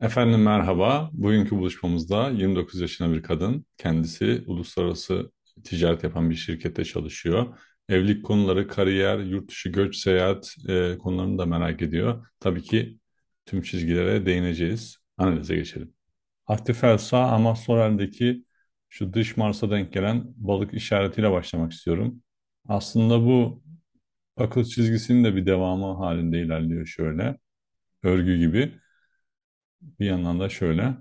Efendim merhaba. Bugünkü buluşmamızda 29 yaşında bir kadın, kendisi uluslararası ticaret yapan bir şirkette çalışıyor. Evlilik konuları, kariyer, yurt dışı göç, seyahat e, konularını da merak ediyor. Tabii ki tüm çizgilere değineceğiz. Analize geçelim. Ahtifelsa Amastorel'deki şu dış Mars'a denk gelen balık işaretiyle başlamak istiyorum. Aslında bu akıl çizgisinin de bir devamı halinde ilerliyor şöyle. Örgü gibi bir yandan da şöyle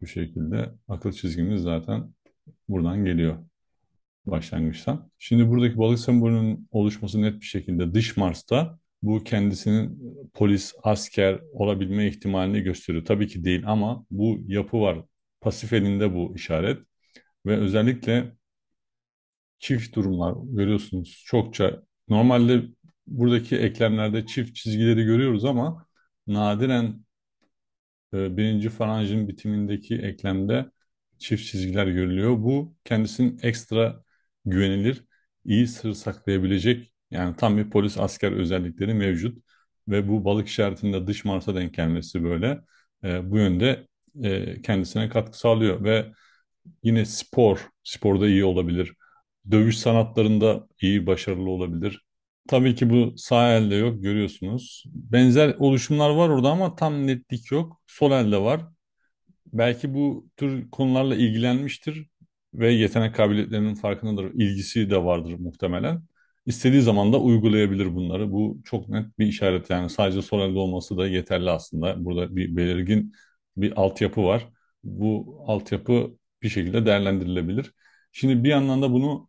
bu şekilde akıl çizgimiz zaten buradan geliyor başlangıçtan. Şimdi buradaki balık sembolünün oluşması net bir şekilde dış Mars'ta bu kendisinin polis, asker olabilme ihtimalini gösteriyor. Tabii ki değil ama bu yapı var. Pasif elinde bu işaret ve özellikle çift durumlar görüyorsunuz çokça. Normalde buradaki eklemlerde çift çizgileri görüyoruz ama nadiren e, birinci faranjin bitimindeki eklemde çift çizgiler görülüyor. Bu kendisinin ekstra güvenilir, iyi sır saklayabilecek yani tam bir polis asker özellikleri mevcut ve bu balık işaretinde dış Mars'a denk gelmesi böyle e, bu yönde e, kendisine katkı sağlıyor ve yine spor, sporda iyi olabilir. Dövüş sanatlarında iyi, başarılı olabilir. Tabii ki bu sağ elde yok görüyorsunuz. Benzer oluşumlar var orada ama tam netlik yok. Sol elde var. Belki bu tür konularla ilgilenmiştir ve yetenek kabiliyetlerinin farkındadır. İlgisi de vardır muhtemelen. İstediği zaman da uygulayabilir bunları. Bu çok net bir işaret yani sadece sol elde olması da yeterli aslında. Burada bir belirgin bir altyapı var. Bu altyapı bir şekilde değerlendirilebilir. Şimdi bir yandan da bunu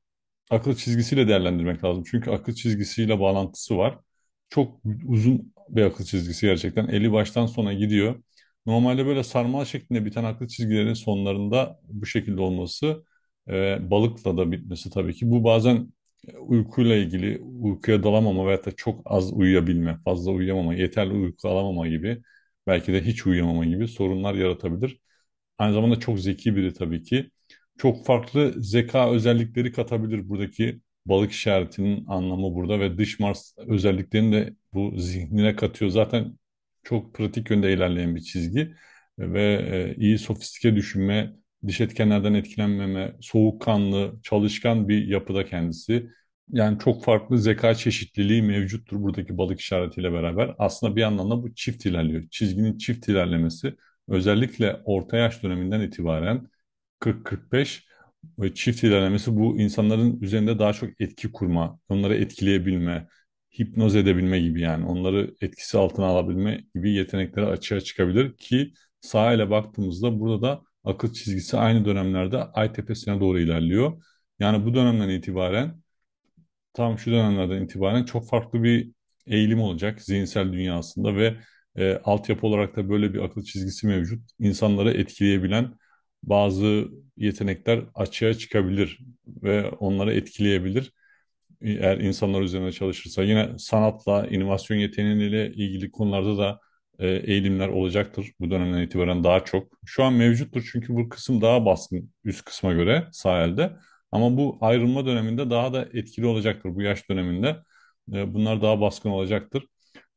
akıl çizgisiyle değerlendirmek lazım. Çünkü akıl çizgisiyle bağlantısı var. Çok uzun bir akıl çizgisi gerçekten. Eli baştan sona gidiyor. Normalde böyle sarmal şeklinde biten akıl çizgilerin sonlarında bu şekilde olması e, balıkla da bitmesi tabii ki. Bu bazen uykuyla ilgili uykuya dalamama veya da çok az uyuyabilme, fazla uyuyamama, yeterli uyku alamama gibi belki de hiç uyuyamama gibi sorunlar yaratabilir. Aynı zamanda çok zeki biri tabii ki çok farklı zeka özellikleri katabilir buradaki balık işaretinin anlamı burada ve dış Mars özelliklerini de bu zihnine katıyor. Zaten çok pratik yönde ilerleyen bir çizgi ve e, iyi sofistike düşünme, dış etkenlerden etkilenmeme, soğukkanlı, çalışkan bir yapıda kendisi. Yani çok farklı zeka çeşitliliği mevcuttur buradaki balık işaretiyle beraber. Aslında bir anlamda bu çift ilerliyor. Çizginin çift ilerlemesi özellikle orta yaş döneminden itibaren 40-45 çift ilerlemesi bu insanların üzerinde daha çok etki kurma, onları etkileyebilme, hipnoz edebilme gibi yani onları etkisi altına alabilme gibi yetenekleri açığa çıkabilir ki sağa ile baktığımızda burada da akıl çizgisi aynı dönemlerde ay tepesine doğru ilerliyor. Yani bu dönemden itibaren tam şu dönemlerden itibaren çok farklı bir eğilim olacak zihinsel dünyasında ve e, altyapı olarak da böyle bir akıl çizgisi mevcut. İnsanları etkileyebilen bazı yetenekler açığa çıkabilir ve onları etkileyebilir. Eğer insanlar üzerine çalışırsa yine sanatla, inovasyon yeteneğiyle ilgili konularda da e, eğilimler olacaktır bu dönemden itibaren daha çok. Şu an mevcuttur çünkü bu kısım daha baskın üst kısma göre sahilde Ama bu ayrılma döneminde daha da etkili olacaktır bu yaş döneminde. E, bunlar daha baskın olacaktır.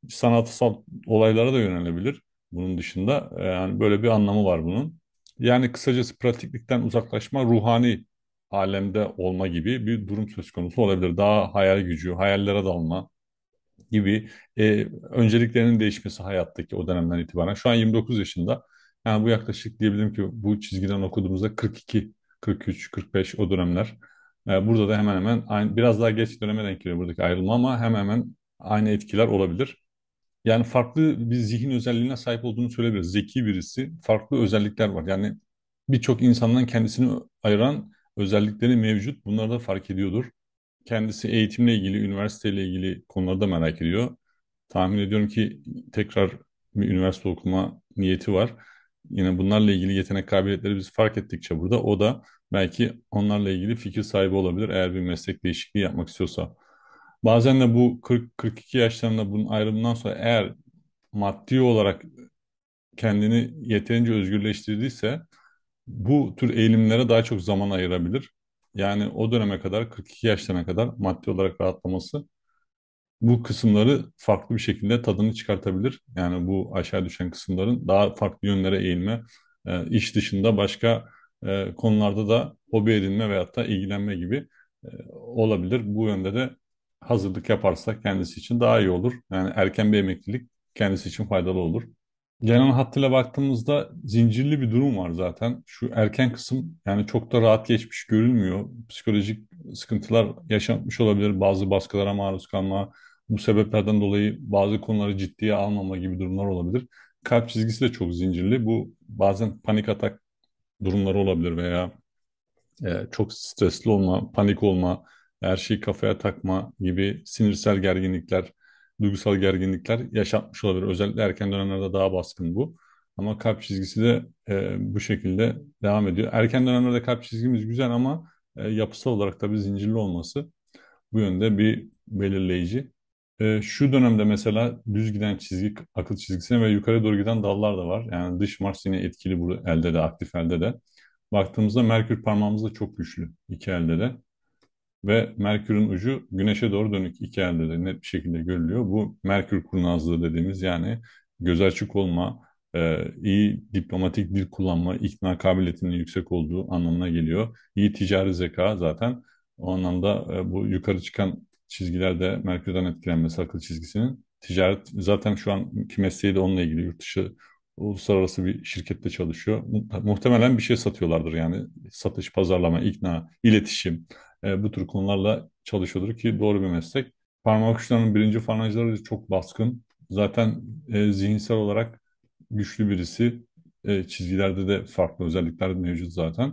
Sanatsal olaylara da yönelebilir bunun dışında. E, yani böyle bir anlamı var bunun. Yani kısacası pratiklikten uzaklaşma ruhani alemde olma gibi bir durum söz konusu olabilir. Daha hayal gücü, hayallere dalma gibi e, önceliklerinin değişmesi hayattaki o dönemden itibaren. Şu an 29 yaşında. Yani bu yaklaşık diyebilirim ki bu çizgiden okuduğumuzda 42, 43, 45 o dönemler. E, burada da hemen hemen aynı, biraz daha geç döneme denk geliyor buradaki ayrılma ama hemen hemen aynı etkiler olabilir. Yani farklı bir zihin özelliğine sahip olduğunu söyleyebiliriz. Zeki birisi, farklı özellikler var. Yani birçok insandan kendisini ayıran özellikleri mevcut. Bunları da fark ediyordur. Kendisi eğitimle ilgili, üniversiteyle ilgili konuları da merak ediyor. Tahmin ediyorum ki tekrar bir üniversite okuma niyeti var. Yine bunlarla ilgili yetenek kabiliyetleri biz fark ettikçe burada o da belki onlarla ilgili fikir sahibi olabilir eğer bir meslek değişikliği yapmak istiyorsa. Bazen de bu 40-42 yaşlarında bunun ayrımından sonra eğer maddi olarak kendini yeterince özgürleştirdiyse bu tür eğilimlere daha çok zaman ayırabilir. Yani o döneme kadar 42 yaşlarına kadar maddi olarak rahatlaması bu kısımları farklı bir şekilde tadını çıkartabilir. Yani bu aşağı düşen kısımların daha farklı yönlere eğilme, e, iş dışında başka e, konularda da hobi edinme veyahut da ilgilenme gibi e, olabilir. Bu yönde de hazırlık yaparsa kendisi için daha iyi olur. Yani erken bir emeklilik kendisi için faydalı olur. Genel hattıyla baktığımızda zincirli bir durum var zaten. Şu erken kısım yani çok da rahat geçmiş görünmüyor. Psikolojik sıkıntılar yaşanmış olabilir. Bazı baskılara maruz kalma, bu sebeplerden dolayı bazı konuları ciddiye almama gibi durumlar olabilir. Kalp çizgisi de çok zincirli. Bu bazen panik atak durumları olabilir veya e, çok stresli olma, panik olma, her şeyi kafaya takma gibi sinirsel gerginlikler, duygusal gerginlikler yaşatmış olabilir. Özellikle erken dönemlerde daha baskın bu. Ama kalp çizgisi de e, bu şekilde devam ediyor. Erken dönemlerde kalp çizgimiz güzel ama e, yapısal olarak tabii zincirli olması bu yönde bir belirleyici. E, şu dönemde mesela düz giden çizgi akıl çizgisine ve yukarı doğru giden dallar da var. Yani dış Mars yine etkili burada elde de aktif elde de. Baktığımızda Merkür parmağımızda çok güçlü iki elde de ve Merkür'ün ucu güneşe doğru dönük iki elde de net bir şekilde görülüyor. Bu Merkür kurnazlığı dediğimiz yani göz açık olma, e, iyi diplomatik dil kullanma, ikna kabiliyetinin yüksek olduğu anlamına geliyor. İyi ticari zeka zaten o anlamda e, bu yukarı çıkan çizgilerde Merkür'den etkilenmesi akıl çizgisinin. Ticaret zaten şu an mesleği de onunla ilgili yurt dışı uluslararası bir şirkette çalışıyor. Muhtemelen bir şey satıyorlardır yani satış, pazarlama, ikna, iletişim, e, bu tür konularla çalışılır ki doğru bir meslek. Parmak uçlarının birinci falanjları çok baskın. Zaten e, zihinsel olarak güçlü birisi. E, çizgilerde de farklı özellikler mevcut zaten.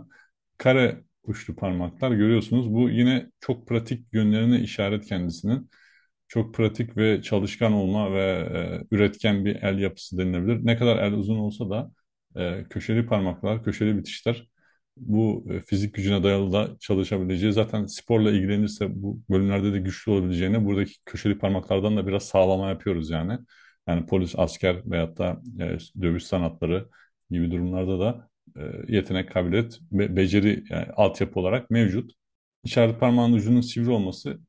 Kare uçlu parmaklar görüyorsunuz. Bu yine çok pratik yönlerine işaret kendisinin. Çok pratik ve çalışkan olma ve e, üretken bir el yapısı denilebilir. Ne kadar el uzun olsa da e, köşeli parmaklar, köşeli bitişler bu e, fizik gücüne dayalı da çalışabileceği zaten sporla ilgilenirse bu bölümlerde de güçlü olabileceğine buradaki köşeli parmaklardan da biraz sağlama yapıyoruz yani. Yani polis, asker veyahut da e, dövüş sanatları gibi durumlarda da e, yetenek, kabiliyet, be beceri yani e, altyapı olarak mevcut. İşaret parmağın ucunun sivri olması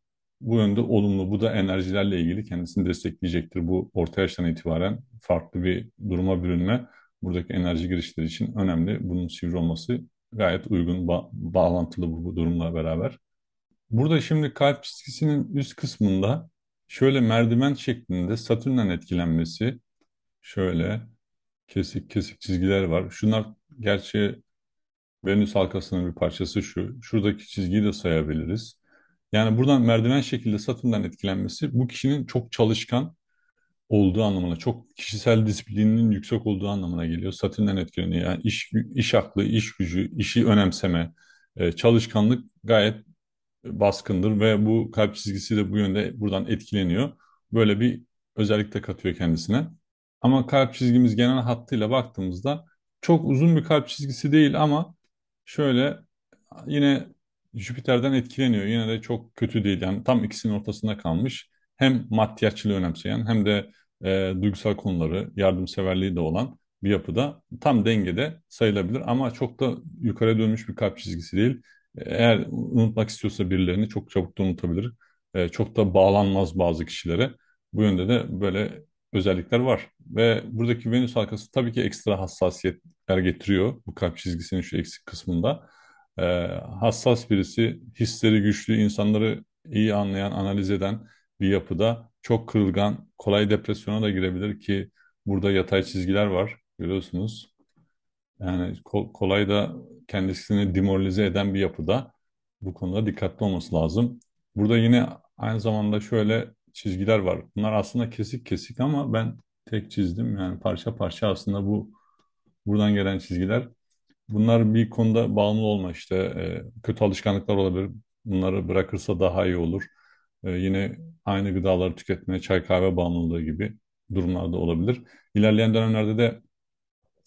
bu yönde olumlu. Bu da enerjilerle ilgili kendisini destekleyecektir. Bu orta yaştan itibaren farklı bir duruma bürünme buradaki enerji girişleri için önemli. Bunun sivri olması gayet uygun ba bağlantılı bu, durumla beraber. Burada şimdi kalp çizgisinin üst kısmında şöyle merdiven şeklinde Satürn'den etkilenmesi şöyle kesik kesik çizgiler var. Şunlar gerçi Venüs halkasının bir parçası şu. Şuradaki çizgiyi de sayabiliriz. Yani buradan merdiven şekilde Satürn'den etkilenmesi bu kişinin çok çalışkan olduğu anlamına, çok kişisel disiplininin yüksek olduğu anlamına geliyor. Satürn'den etkileniyor. Yani iş, iş aklı, iş gücü, işi önemseme, e, çalışkanlık gayet baskındır ve bu kalp çizgisi de bu yönde buradan etkileniyor. Böyle bir özellik de katıyor kendisine. Ama kalp çizgimiz genel hattıyla baktığımızda çok uzun bir kalp çizgisi değil ama şöyle yine Jüpiter'den etkileniyor. Yine de çok kötü değil. Yani tam ikisinin ortasında kalmış hem maddiyatçılığı önemseyen hem de e, duygusal konuları, yardımseverliği de olan bir yapıda tam dengede sayılabilir ama çok da yukarı dönmüş bir kalp çizgisi değil. Eğer unutmak istiyorsa birilerini çok çabuk da unutabilir. E, çok da bağlanmaz bazı kişilere. Bu yönde de böyle özellikler var. Ve buradaki Venüs halkası tabii ki ekstra hassasiyetler getiriyor bu kalp çizgisinin şu eksik kısmında. E, hassas birisi, hisleri güçlü, insanları iyi anlayan, analiz eden, bir yapıda çok kırılgan, kolay depresyona da girebilir ki burada yatay çizgiler var görüyorsunuz. Yani kol kolay da kendisini demoralize eden bir yapıda bu konuda dikkatli olması lazım. Burada yine aynı zamanda şöyle çizgiler var. Bunlar aslında kesik kesik ama ben tek çizdim. Yani parça parça aslında bu buradan gelen çizgiler. Bunlar bir konuda bağımlı olma işte e, kötü alışkanlıklar olabilir. Bunları bırakırsa daha iyi olur e, yine aynı gıdaları tüketmeye çay kahve bağımlılığı gibi durumlarda olabilir. İlerleyen dönemlerde de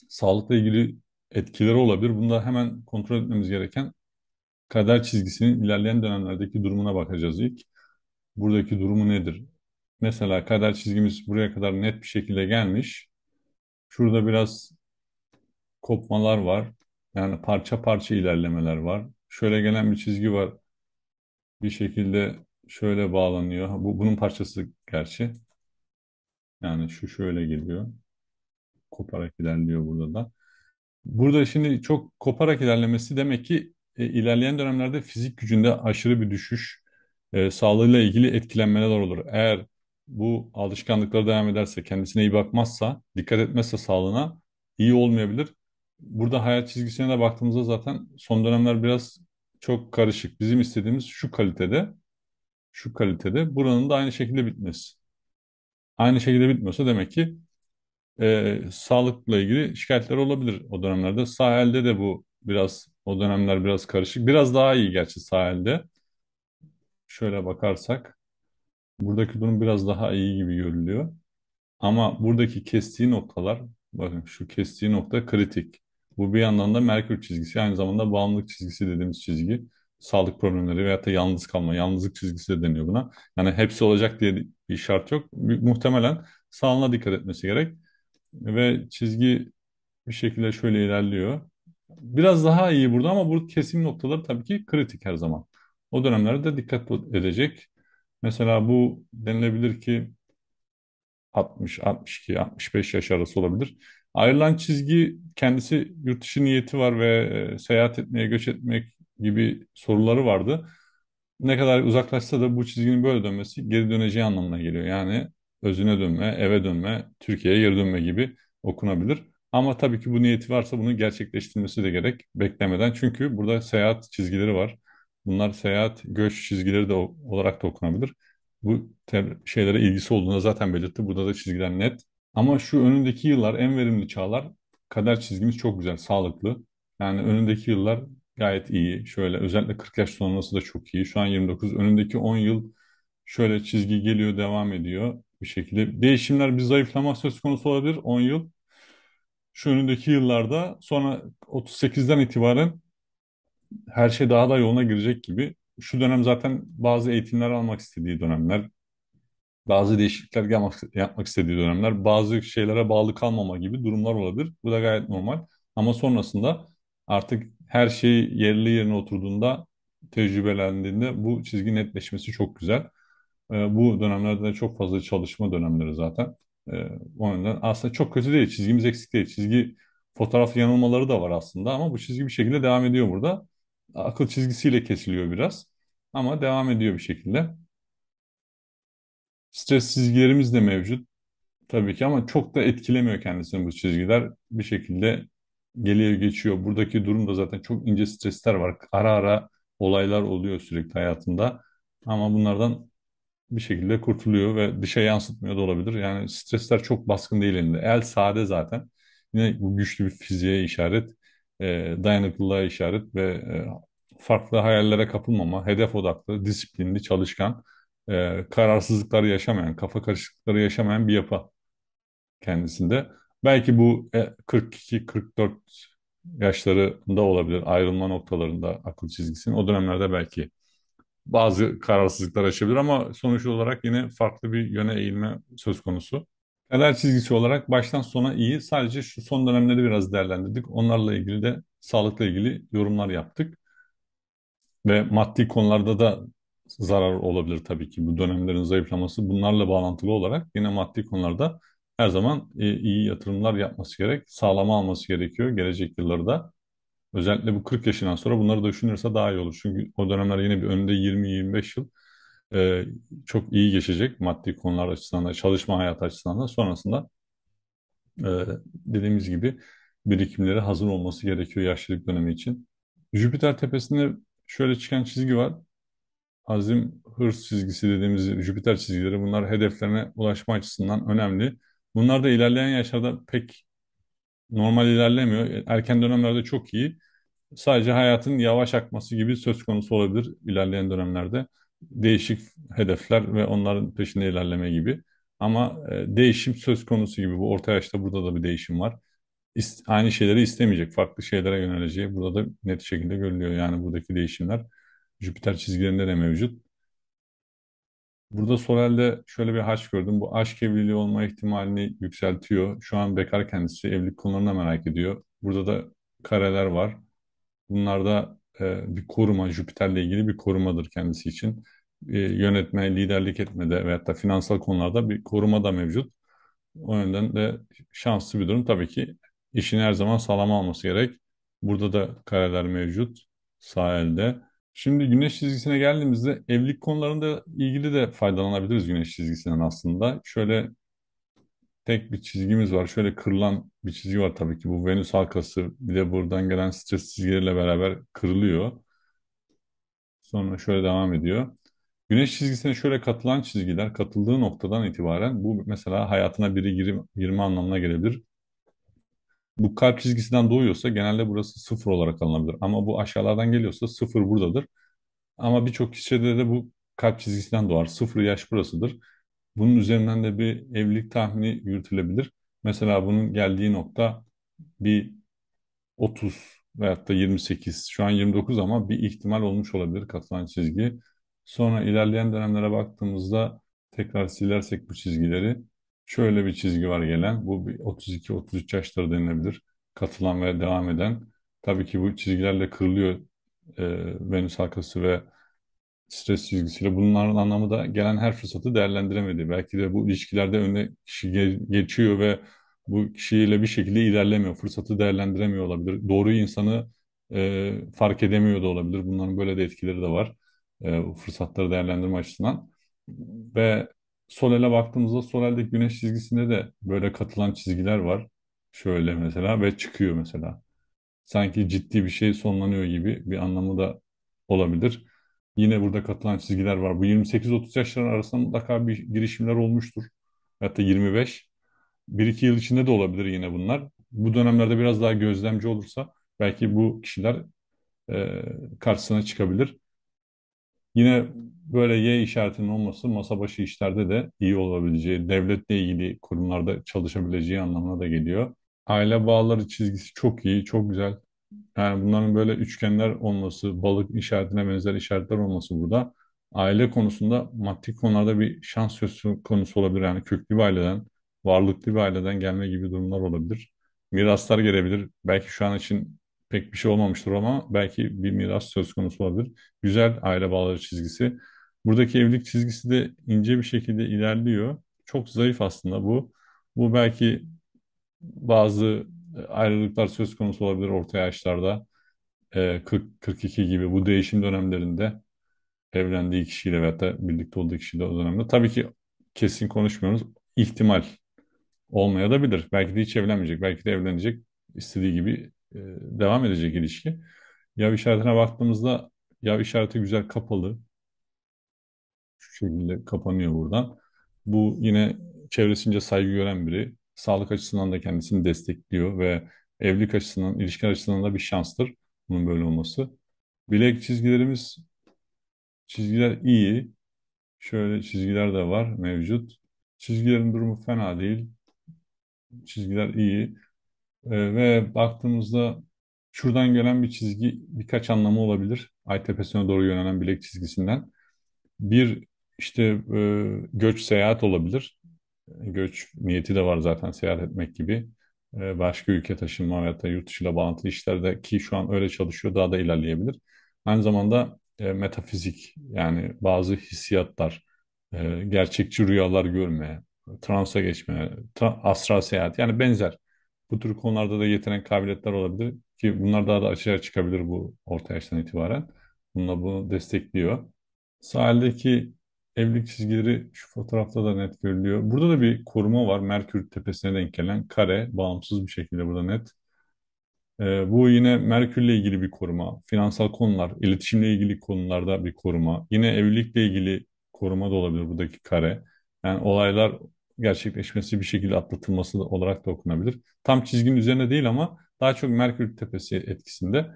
sağlıkla ilgili etkileri olabilir. Bunda hemen kontrol etmemiz gereken kader çizgisinin ilerleyen dönemlerdeki durumuna bakacağız ilk. Buradaki durumu nedir? Mesela kader çizgimiz buraya kadar net bir şekilde gelmiş. Şurada biraz kopmalar var. Yani parça parça ilerlemeler var. Şöyle gelen bir çizgi var. Bir şekilde şöyle bağlanıyor. Bu bunun parçası gerçi. Yani şu şöyle geliyor. Koparak ilerliyor burada da. Burada şimdi çok koparak ilerlemesi demek ki e, ilerleyen dönemlerde fizik gücünde aşırı bir düşüş, e, sağlığıyla ilgili etkilenmeler olur. Eğer bu alışkanlıkları devam ederse, kendisine iyi bakmazsa, dikkat etmezse sağlığına iyi olmayabilir. Burada hayat çizgisine de baktığımızda zaten son dönemler biraz çok karışık. Bizim istediğimiz şu kalitede şu kalitede buranın da aynı şekilde bitmesi. Aynı şekilde bitmiyorsa demek ki e, sağlıkla ilgili şikayetler olabilir o dönemlerde. Sahilde de bu biraz o dönemler biraz karışık. Biraz daha iyi gerçi sahilde. Şöyle bakarsak buradaki durum biraz daha iyi gibi görülüyor. Ama buradaki kestiği noktalar bakın şu kestiği nokta kritik. Bu bir yandan da Merkür çizgisi aynı zamanda bağımlılık çizgisi dediğimiz çizgi sağlık problemleri veya da yalnız kalma, yalnızlık çizgisi de deniyor buna. Yani hepsi olacak diye bir şart yok. Muhtemelen sağlığına dikkat etmesi gerek. Ve çizgi bir şekilde şöyle ilerliyor. Biraz daha iyi burada ama bu kesim noktaları tabii ki kritik her zaman. O dönemlerde dikkat edecek. Mesela bu denilebilir ki 60, 62, 65 yaş arası olabilir. Ayrılan çizgi kendisi yurt dışı niyeti var ve e, seyahat etmeye, göç etmek gibi soruları vardı. Ne kadar uzaklaşsa da bu çizginin böyle dönmesi geri döneceği anlamına geliyor. Yani özüne dönme, eve dönme, Türkiye'ye geri dönme gibi okunabilir. Ama tabii ki bu niyeti varsa bunun gerçekleştirmesi de gerek beklemeden. Çünkü burada seyahat çizgileri var. Bunlar seyahat, göç çizgileri de olarak da okunabilir. Bu şeylere ilgisi olduğuna zaten belirtti. Burada da çizgiler net. Ama şu önündeki yıllar en verimli çağlar. Kader çizgimiz çok güzel, sağlıklı. Yani önündeki yıllar gayet iyi. Şöyle özellikle 40 yaş sonrası da çok iyi. Şu an 29. Önündeki 10 yıl şöyle çizgi geliyor, devam ediyor bir şekilde. Değişimler bir zayıflama söz konusu olabilir 10 yıl. Şu önündeki yıllarda sonra 38'den itibaren her şey daha da yoluna girecek gibi. Şu dönem zaten bazı eğitimler almak istediği dönemler, bazı değişiklikler yapmak istediği dönemler, bazı şeylere bağlı kalmama gibi durumlar olabilir. Bu da gayet normal. Ama sonrasında artık her şey yerli yerine oturduğunda, tecrübelendiğinde bu çizgi netleşmesi çok güzel. Ee, bu dönemlerde çok fazla çalışma dönemleri zaten. Ee, o yüzden aslında çok kötü değil. Çizgimiz eksik değil. Çizgi fotoğraf yanılmaları da var aslında ama bu çizgi bir şekilde devam ediyor burada. Akıl çizgisiyle kesiliyor biraz ama devam ediyor bir şekilde. Stres çizgilerimiz de mevcut tabii ki ama çok da etkilemiyor kendisini bu çizgiler. Bir şekilde geliyor geçiyor. Buradaki durumda zaten çok ince stresler var. Ara ara olaylar oluyor sürekli hayatında. Ama bunlardan bir şekilde kurtuluyor ve dışa yansıtmıyor da olabilir. Yani stresler çok baskın değil elinde. El sade zaten. Yine bu güçlü bir fiziğe işaret, e, dayanıklılığa işaret ve e, farklı hayallere kapılmama, hedef odaklı, disiplinli, çalışkan, e, kararsızlıkları yaşamayan, kafa karışıklıkları yaşamayan bir yapı kendisinde. Belki bu 42-44 e, yaşlarında olabilir ayrılma noktalarında akıl çizgisinin. O dönemlerde belki bazı kararsızlıklar açabilir ama sonuç olarak yine farklı bir yöne eğilme söz konusu. Kader çizgisi olarak baştan sona iyi. Sadece şu son dönemleri biraz değerlendirdik. Onlarla ilgili de sağlıkla ilgili yorumlar yaptık. Ve maddi konularda da zarar olabilir tabii ki bu dönemlerin zayıflaması. Bunlarla bağlantılı olarak yine maddi konularda her zaman e, iyi yatırımlar yapması gerek. Sağlama alması gerekiyor gelecek yıllarda. Özellikle bu 40 yaşından sonra bunları da düşünürse daha iyi olur. Çünkü o dönemler yine bir önde 20-25 yıl e, çok iyi geçecek maddi konular açısından da, çalışma hayatı açısından da. Sonrasında e, dediğimiz gibi birikimlere hazır olması gerekiyor yaşlılık dönemi için. Jüpiter tepesinde şöyle çıkan çizgi var. Azim hırs çizgisi dediğimiz Jüpiter çizgileri bunlar hedeflerine ulaşma açısından önemli. Bunlar da ilerleyen yaşlarda pek normal ilerlemiyor. Erken dönemlerde çok iyi. Sadece hayatın yavaş akması gibi söz konusu olabilir ilerleyen dönemlerde. Değişik hedefler ve onların peşinde ilerleme gibi. Ama e, değişim söz konusu gibi. Bu orta yaşta burada da bir değişim var. İst, aynı şeyleri istemeyecek. Farklı şeylere yöneleceği burada da net şekilde görülüyor. Yani buradaki değişimler Jüpiter çizgilerinde de mevcut. Burada Sorel'de şöyle bir haç gördüm. Bu aşk evliliği olma ihtimalini yükseltiyor. Şu an bekar kendisi evlilik konularına merak ediyor. Burada da kareler var. Bunlar da e, bir koruma, Jüpiter'le ilgili bir korumadır kendisi için. E, yönetme, liderlik etmede veyahut da finansal konularda bir koruma da mevcut. O yönden de şanslı bir durum. Tabii ki işini her zaman sağlam alması gerek. Burada da kareler mevcut sağ elde. Şimdi güneş çizgisine geldiğimizde evlilik konularında ilgili de faydalanabiliriz güneş çizgisinden aslında. Şöyle tek bir çizgimiz var. Şöyle kırılan bir çizgi var tabii ki. Bu Venüs halkası bir de buradan gelen stres çizgileriyle beraber kırılıyor. Sonra şöyle devam ediyor. Güneş çizgisine şöyle katılan çizgiler katıldığı noktadan itibaren bu mesela hayatına biri girme, girme anlamına gelebilir bu kalp çizgisinden doğuyorsa genelde burası sıfır olarak alınabilir. Ama bu aşağılardan geliyorsa sıfır buradadır. Ama birçok kişide de bu kalp çizgisinden doğar. Sıfır yaş burasıdır. Bunun üzerinden de bir evlilik tahmini yürütülebilir. Mesela bunun geldiği nokta bir 30 veyahut da 28. Şu an 29 ama bir ihtimal olmuş olabilir katılan çizgi. Sonra ilerleyen dönemlere baktığımızda tekrar silersek bu çizgileri şöyle bir çizgi var gelen. Bu 32-33 yaşları denilebilir. Katılan ve devam eden. Tabii ki bu çizgilerle kırılıyor e, Venüs halkası ve stres çizgisiyle. Bunların anlamı da gelen her fırsatı değerlendiremedi. Belki de bu ilişkilerde öne kişi geçiyor ve bu kişiyle bir şekilde ilerlemiyor. Fırsatı değerlendiremiyor olabilir. Doğru insanı e, fark edemiyor da olabilir. Bunların böyle de etkileri de var. E, fırsatları değerlendirme açısından. Ve Soler'e baktığımızda solelde güneş çizgisinde de böyle katılan çizgiler var. Şöyle mesela ve çıkıyor mesela. Sanki ciddi bir şey sonlanıyor gibi bir anlamı da olabilir. Yine burada katılan çizgiler var. Bu 28-30 yaşların arasında mutlaka bir girişimler olmuştur. Hatta 25. 1-2 yıl içinde de olabilir yine bunlar. Bu dönemlerde biraz daha gözlemci olursa belki bu kişiler e, karşısına çıkabilir. Yine böyle Y işaretinin olması masa başı işlerde de iyi olabileceği, devletle ilgili kurumlarda çalışabileceği anlamına da geliyor. Aile bağları çizgisi çok iyi, çok güzel. Yani bunların böyle üçgenler olması, balık işaretine benzer işaretler olması burada aile konusunda maddi konularda bir şans söz konusu olabilir. Yani köklü bir aileden, varlıklı bir aileden gelme gibi durumlar olabilir. Miraslar gelebilir. Belki şu an için pek bir şey olmamıştır ama belki bir miras söz konusu olabilir. Güzel aile bağları çizgisi. Buradaki evlilik çizgisi de ince bir şekilde ilerliyor. Çok zayıf aslında bu. Bu belki bazı e, ayrılıklar söz konusu olabilir orta yaşlarda. 40-42 e, gibi bu değişim dönemlerinde evlendiği kişiyle veya da birlikte olduğu kişiyle o dönemde. Tabii ki kesin konuşmuyoruz. İhtimal olmaya da bilir. Belki de hiç evlenmeyecek. Belki de evlenecek. istediği gibi e, devam edecek ilişki. Ya işaretine baktığımızda ya işareti güzel kapalı şu şekilde kapanıyor buradan. Bu yine çevresince saygı gören biri. Sağlık açısından da kendisini destekliyor ve evlilik açısından, ilişkiler açısından da bir şanstır bunun böyle olması. Bilek çizgilerimiz, çizgiler iyi. Şöyle çizgiler de var mevcut. Çizgilerin durumu fena değil. Çizgiler iyi. E, ve baktığımızda şuradan gelen bir çizgi birkaç anlamı olabilir. Ay tepesine doğru yönelen bilek çizgisinden. Bir işte e, göç seyahat olabilir. Göç niyeti de var zaten seyahat etmek gibi. E, başka ülke taşınma veya da yurt dışıyla bağlantılı işlerde ki şu an öyle çalışıyor daha da ilerleyebilir. Aynı zamanda e, metafizik yani bazı hissiyatlar, e, gerçekçi rüyalar görmeye, transa geçmeye, tra astral seyahat yani benzer. Bu tür konularda da yetenek kabiliyetler olabilir ki bunlar daha da açığa çıkabilir bu orta yaştan itibaren. Bununla bunu destekliyor. Sahildeki Evlilik çizgileri şu fotoğrafta da net görülüyor. Burada da bir koruma var. Merkür tepesine denk gelen kare bağımsız bir şekilde burada net. Ee, bu yine Merkür'le ilgili bir koruma. Finansal konular, iletişimle ilgili konularda bir koruma. Yine evlilikle ilgili koruma da olabilir buradaki kare. Yani olaylar gerçekleşmesi bir şekilde atlatılması da, olarak da okunabilir. Tam çizginin üzerine değil ama daha çok Merkür tepesi etkisinde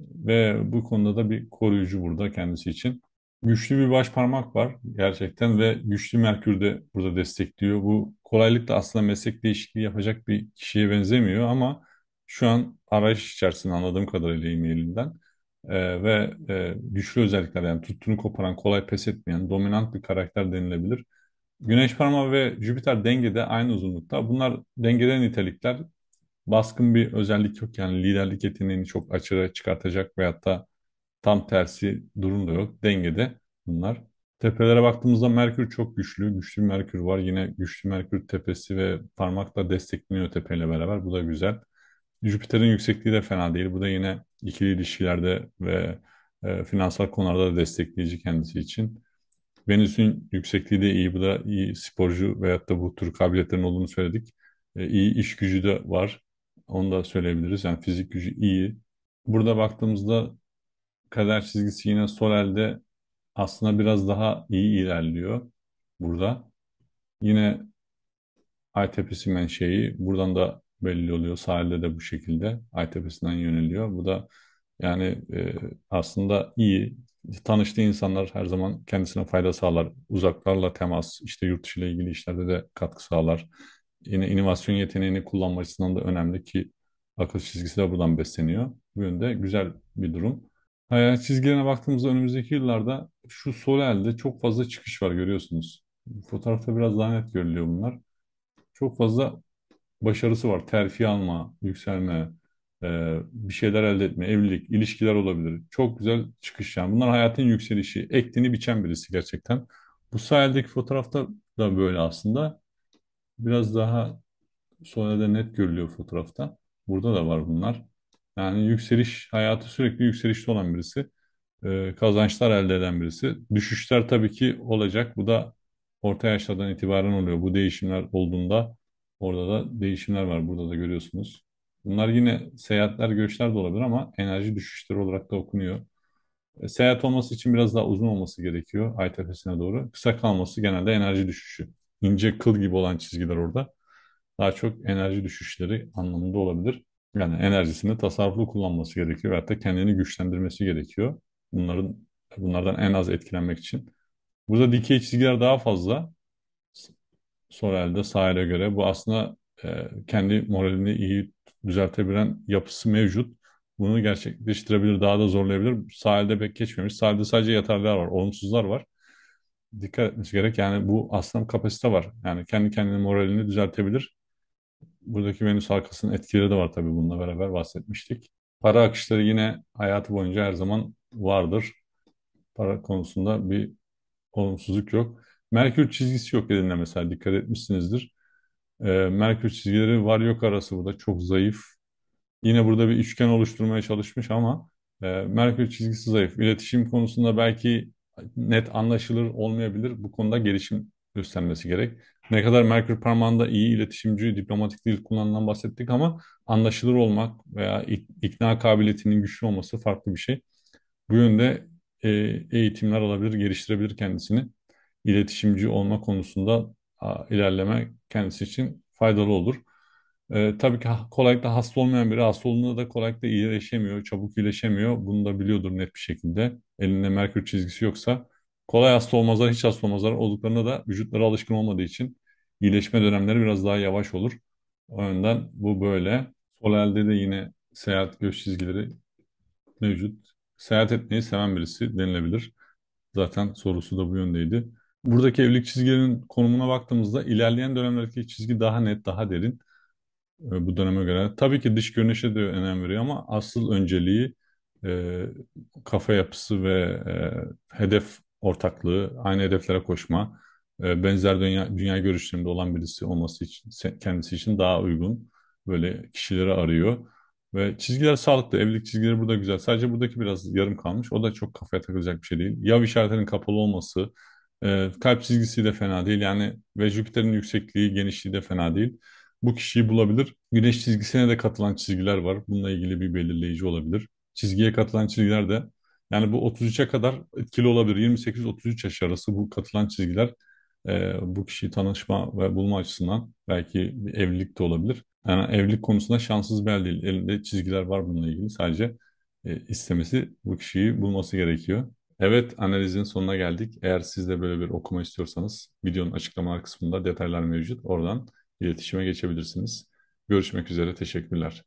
ve bu konuda da bir koruyucu burada kendisi için güçlü bir baş parmak var gerçekten ve güçlü Merkür de burada destekliyor. Bu kolaylıkla aslında meslek değişikliği yapacak bir kişiye benzemiyor ama şu an arayış içerisinde anladığım kadarıyla emelinden e, ve e, güçlü özellikler yani tuttuğunu koparan, kolay pes etmeyen, dominant bir karakter denilebilir. Güneş parmağı ve Jüpiter dengede aynı uzunlukta. Bunlar dengede nitelikler. Baskın bir özellik yok yani liderlik yeteneğini çok açığa çıkartacak veyahut da Tam tersi durum da yok. Dengede bunlar. Tepelere baktığımızda Merkür çok güçlü. Güçlü bir Merkür var. Yine güçlü Merkür tepesi ve parmakla destekleniyor tepeyle beraber. Bu da güzel. Jüpiter'in yüksekliği de fena değil. Bu da yine ikili ilişkilerde ve e, finansal konularda da destekleyici kendisi için. Venüs'ün yüksekliği de iyi. Bu da iyi sporcu veyahut da bu tür kabiliyetlerin olduğunu söyledik. E, iyi iş gücü de var. Onu da söyleyebiliriz. Yani fizik gücü iyi. Burada baktığımızda kader çizgisi yine sol elde aslında biraz daha iyi ilerliyor burada. Yine ay tepesinden şeyi buradan da belli oluyor. Sağ elde de bu şekilde ay tepesinden yöneliyor. Bu da yani e, aslında iyi. Tanıştığı insanlar her zaman kendisine fayda sağlar. Uzaklarla temas, işte yurt dışı ile ilgili işlerde de katkı sağlar. Yine inovasyon yeteneğini kullanma açısından da önemli ki akıl çizgisi de buradan besleniyor. Bu yönde güzel bir durum. Hayal çizgilerine baktığımızda önümüzdeki yıllarda şu sol elde çok fazla çıkış var görüyorsunuz. Fotoğrafta biraz daha net görülüyor bunlar. Çok fazla başarısı var. Terfi alma, yükselme, e, bir şeyler elde etme, evlilik, ilişkiler olabilir. Çok güzel çıkış yani. Bunlar hayatın yükselişi, ektiğini biçen birisi gerçekten. Bu sağ eldeki fotoğrafta da böyle aslında. Biraz daha sol elde net görülüyor fotoğrafta. Burada da var bunlar. Yani yükseliş hayatı sürekli yükselişte olan birisi. E, kazançlar elde eden birisi. Düşüşler tabii ki olacak. Bu da orta yaşlardan itibaren oluyor. Bu değişimler olduğunda orada da değişimler var. Burada da görüyorsunuz. Bunlar yine seyahatler, göçler de olabilir ama enerji düşüşleri olarak da okunuyor. E, seyahat olması için biraz daha uzun olması gerekiyor ay tepesine doğru. Kısa kalması genelde enerji düşüşü. İnce kıl gibi olan çizgiler orada. Daha çok enerji düşüşleri anlamında olabilir. Yani enerjisini tasarruflu kullanması gerekiyor. Hatta kendini güçlendirmesi gerekiyor. Bunların bunlardan en az etkilenmek için. Burada dikey çizgiler daha fazla. Sol elde sağ göre. Bu aslında e, kendi moralini iyi düzeltebilen yapısı mevcut. Bunu gerçekleştirebilir, daha da zorlayabilir. Sahilde elde pek geçmemiş. sahilde sadece yatarlar var, olumsuzlar var. Dikkat etmesi gerek. Yani bu aslında kapasite var. Yani kendi kendine moralini düzeltebilir. Buradaki Venüs halkasının etkileri de var tabii bununla beraber bahsetmiştik. Para akışları yine hayatı boyunca her zaman vardır. Para konusunda bir olumsuzluk yok. Merkür çizgisi yok dediğinde mesela dikkat etmişsinizdir. E, Merkür çizgileri var yok arası burada çok zayıf. Yine burada bir üçgen oluşturmaya çalışmış ama e, Merkür çizgisi zayıf. İletişim konusunda belki net anlaşılır olmayabilir. Bu konuda gelişim göstermesi gerek. Ne kadar Merkür parmağında iyi iletişimci, diplomatik dil kullanılan bahsettik ama anlaşılır olmak veya ikna kabiliyetinin güçlü olması farklı bir şey. Bu yönde e, eğitimler alabilir, geliştirebilir kendisini. İletişimci olma konusunda a, ilerleme kendisi için faydalı olur. E, tabii ki kolaylıkla hasta olmayan biri hasta olduğunda da kolaylıkla iyileşemiyor, çabuk iyileşemiyor. Bunu da biliyordur net bir şekilde. Elinde merkür çizgisi yoksa kolay hasta olmazlar, hiç hasta olmazlar. Olduklarında da vücutları alışkın olmadığı için iyileşme dönemleri biraz daha yavaş olur. O yönden bu böyle. Sol elde de yine seyahat göç çizgileri mevcut. Seyahat etmeyi seven birisi denilebilir. Zaten sorusu da bu yöndeydi. Buradaki evlilik çizgilerinin konumuna baktığımızda ilerleyen dönemlerdeki çizgi daha net, daha derin e, bu döneme göre. Tabii ki dış görünüşe de önem veriyor ama asıl önceliği e, kafa yapısı ve e, hedef ortaklığı, aynı hedeflere koşma, e, benzer dünya, dünya görüşlerinde olan birisi olması için, kendisi için daha uygun böyle kişileri arıyor. Ve çizgiler sağlıklı. Evlilik çizgileri burada güzel. Sadece buradaki biraz yarım kalmış. O da çok kafaya takılacak bir şey değil. Yav işaretlerin kapalı olması, e, kalp çizgisi de fena değil. Yani ve Jüpiter'in yüksekliği, genişliği de fena değil. Bu kişiyi bulabilir. Güneş çizgisine de katılan çizgiler var. Bununla ilgili bir belirleyici olabilir. Çizgiye katılan çizgiler de yani bu 33'e kadar etkili olabilir. 28-33 yaş arası bu katılan çizgiler e, bu kişiyi tanışma ve bulma açısından belki bir evlilik de olabilir. Yani evlilik konusunda şanssız bir el değil. Elinde çizgiler var bununla ilgili. Sadece e, istemesi bu kişiyi bulması gerekiyor. Evet analizin sonuna geldik. Eğer siz de böyle bir okuma istiyorsanız videonun açıklamalar kısmında detaylar mevcut. Oradan iletişime geçebilirsiniz. Görüşmek üzere. Teşekkürler.